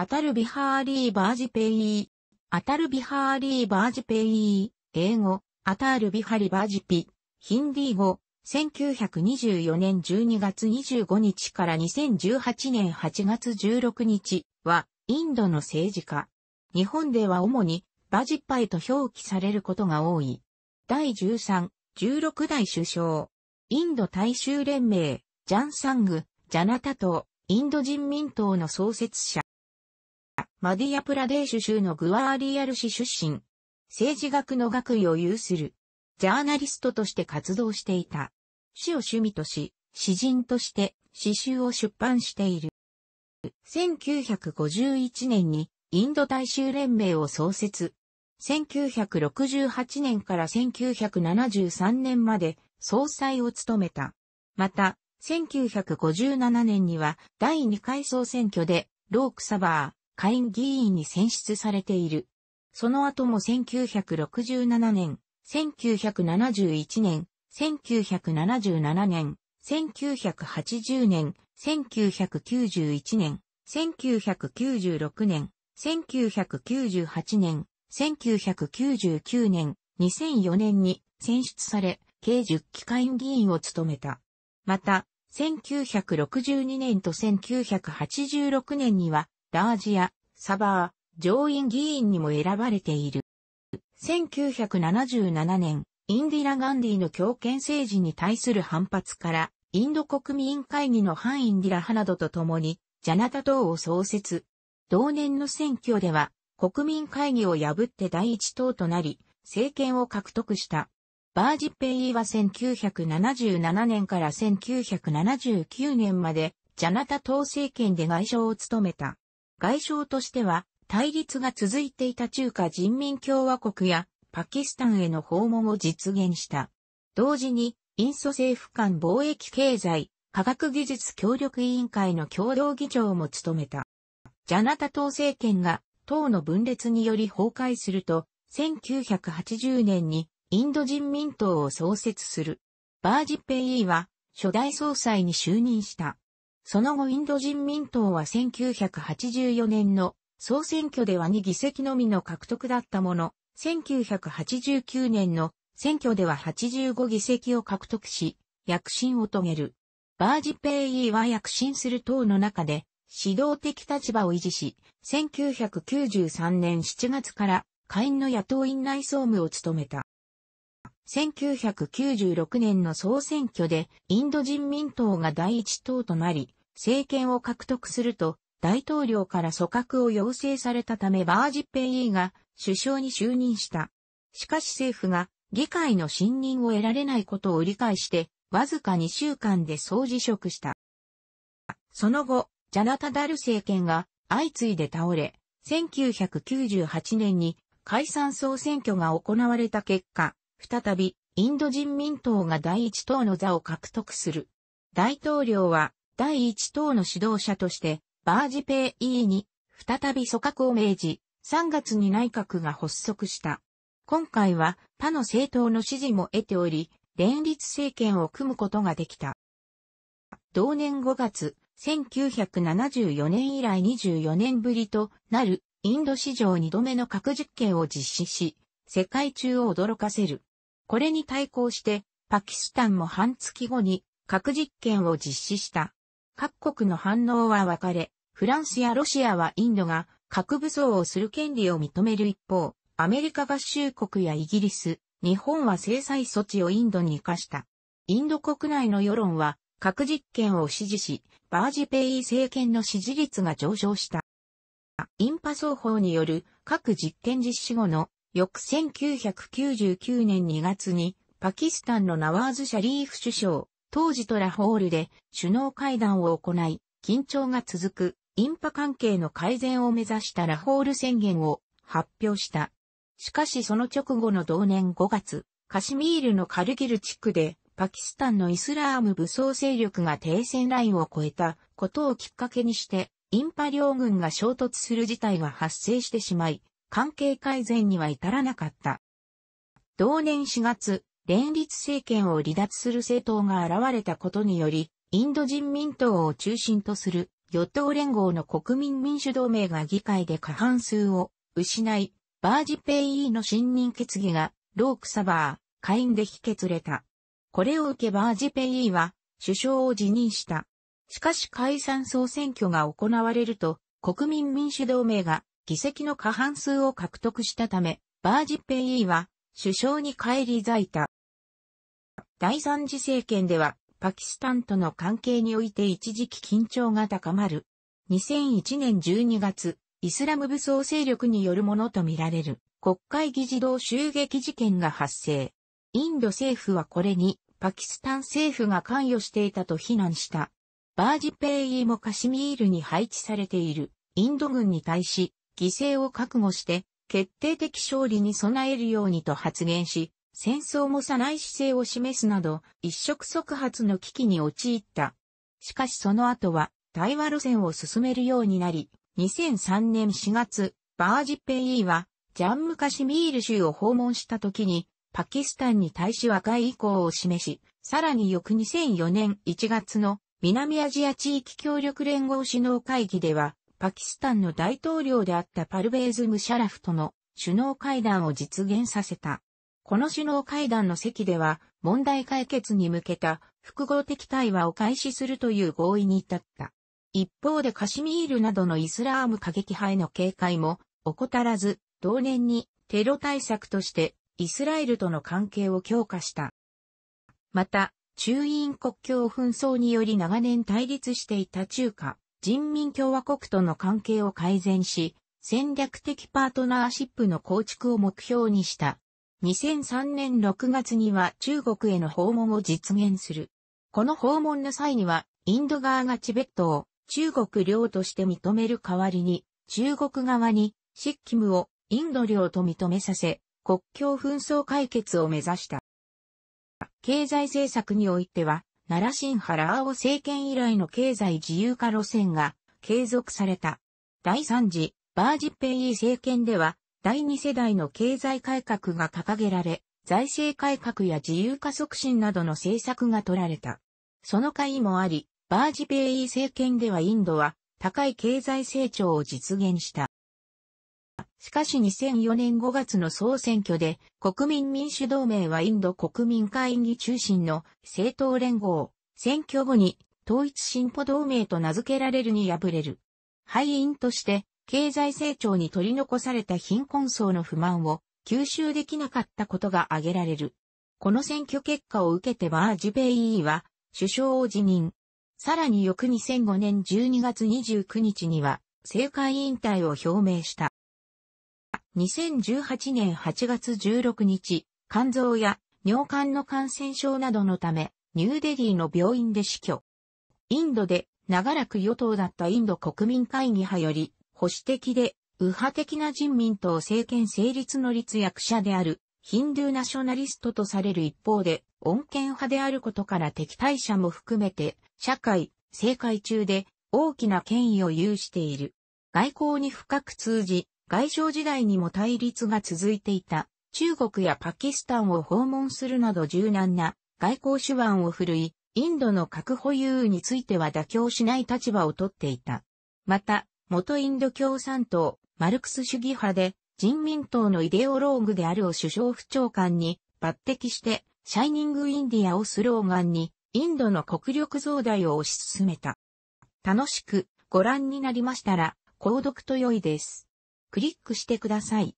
アタルビハーリーバージペイアタルビハーリーバージペイ英語、アタールビハリバージピ、ヒンディー語、1924年12月25日から2018年8月16日は、インドの政治家。日本では主に、バジッパイと表記されることが多い。第13、16代首相。インド大衆連盟、ジャンサング、ジャナタ党、インド人民党の創設者。マディアプラデーシュ州のグワーリアル市出身。政治学の学位を有する。ジャーナリストとして活動していた。詩を趣味とし、詩人として詩集を出版している。1951年にインド大衆連盟を創設。1968年から1973年まで総裁を務めた。また、1957年には第2回総選挙でロークサバー、下院議員に選出されている。その後も1967年、1971年、1977年、1980年、1991年、1996年、1998年、1999年、2004年に選出され、計10機関議員を務めた。また、1962年と1986年にはラージア、サバー、上院議員にも選ばれている。1977年、インディラ・ガンディの強権政治に対する反発から、インド国民会議の反インディラ派などと共に、ジャナタ党を創設。同年の選挙では、国民会議を破って第一党となり、政権を獲得した。バージッペイは1977年から1979年まで、ジャナタ党政権で外相を務めた。外相としては、対立が続いていた中華人民共和国やパキスタンへの訪問を実現した。同時に、インソ政府間貿易経済、科学技術協力委員会の共同議長も務めた。ジャナタ党政権が党の分裂により崩壊すると、1980年にインド人民党を創設する。バージペイーは初代総裁に就任した。その後インド人民党は1984年の総選挙では2議席のみの獲得だったもの、1989年の選挙では85議席を獲得し、躍進を遂げる。バージペイイは躍進する党の中で指導的立場を維持し、1993年7月から下院の野党院内総務を務めた。1996年の総選挙でインド人民党が第一党となり、政権を獲得すると、大統領から組閣を要請されたためバージッペイーが首相に就任した。しかし政府が議会の信任を得られないことを理解して、わずか2週間で総辞職した。その後、ジャナタダル政権が相次いで倒れ、1998年に解散総選挙が行われた結果、再びインド人民党が第一党の座を獲得する。大統領は第一党の指導者として、バージペイに再び組閣を命じ、3月に内閣が発足した。今回は他の政党の支持も得ており、連立政権を組むことができた。同年5月、1974年以来24年ぶりとなるインド史上2度目の核実験を実施し、世界中を驚かせる。これに対抗して、パキスタンも半月後に核実験を実施した。各国の反応は分かれ、フランスやロシアはインドが核武装をする権利を認める一方、アメリカ合衆国やイギリス、日本は制裁措置をインドに課した。インド国内の世論は核実験を支持し、バージペイ政権の支持率が上昇した。インパ双方による核実験実施後の翌1999年2月にパキスタンのナワーズ・シャリーフ首相、当時トラホールで首脳会談を行い、緊張が続くインパ関係の改善を目指したラホール宣言を発表した。しかしその直後の同年5月、カシミールのカルギル地区でパキスタンのイスラーム武装勢力が停戦ラインを越えたことをきっかけにして、インパ両軍が衝突する事態が発生してしまい、関係改善には至らなかった。同年4月、連立政権を離脱する政党が現れたことにより、インド人民党を中心とする与党連合の国民民主同盟が議会で過半数を失い、バージペイーの信任決議がロークサバー、下院で否決れた。これを受けバージペイーは首相を辞任した。しかし解散総選挙が行われると、国民民主同盟が議席の過半数を獲得したため、バージペイーは首相に返り咲いた。第三次政権では、パキスタンとの関係において一時期緊張が高まる。2001年12月、イスラム武装勢力によるものとみられる国会議事堂襲撃事件が発生。インド政府はこれにパキスタン政府が関与していたと非難した。バージペイもカシミールに配置されているインド軍に対し犠牲を覚悟して決定的勝利に備えるようにと発言し、戦争もさない姿勢を示すなど、一触即発の危機に陥った。しかしその後は、対話路線を進めるようになり、2003年4月、バージッペイーは、ジャンムカシミール州を訪問した時に、パキスタンに対し和解意向を示し、さらに翌2004年1月の南アジア地域協力連合首脳会議では、パキスタンの大統領であったパルベーズ・ムシャラフとの首脳会談を実現させた。この首脳会談の席では、問題解決に向けた複合的対話を開始するという合意に至った。一方でカシミールなどのイスラーム過激派への警戒も怠らず、同年にテロ対策としてイスラエルとの関係を強化した。また、中印国境紛争により長年対立していた中華人民共和国との関係を改善し、戦略的パートナーシップの構築を目標にした2003年6月には中国への訪問を実現する。この訪問の際には、インド側がチベットを中国領として認める代わりに、中国側にシッキムをインド領と認めさせ、国境紛争解決を目指した。経済政策においては、奈良新原青政権以来の経済自由化路線が継続された。第3次バージッペイ政権では第2世代の経済改革が掲げられ、財政改革や自由化促進などの政策が取られた。その会もあり、バージペイ政権ではインドは高い経済成長を実現した。しかし2004年5月の総選挙で国民民主同盟はインド国民会議中心の政党連合、選挙後に統一進歩同盟と名付けられるに敗れる。敗因として経済成長に取り残された貧困層の不満を吸収できなかったことが挙げられる。この選挙結果を受けてバージベイーは首相を辞任。さらに翌2005年12月29日には政界引退を表明した。2018年8月16日、肝臓や尿管の感染症などのため、ニューデリーの病院で死去。インドで長らく与党だったインド国民会議派より保守的で、右派的な人民党政権成立の立役者である、ヒンドゥーナショナリストとされる一方で、穏健派であることから敵対者も含めて、社会、政界中で大きな権威を有している。外交に深く通じ、外相時代にも対立が続いていた、中国やパキスタンを訪問するなど柔軟な外交手腕を振るい、インドの核保有については妥協しない立場をとっていた。また、元インド共産党、マルクス主義派で、人民党のイデオローグであるを首相府長官に抜擢して、シャイニングインディアをスローガンに、インドの国力増大を推し進めた。楽しくご覧になりましたら、購読と良いです。クリックしてください。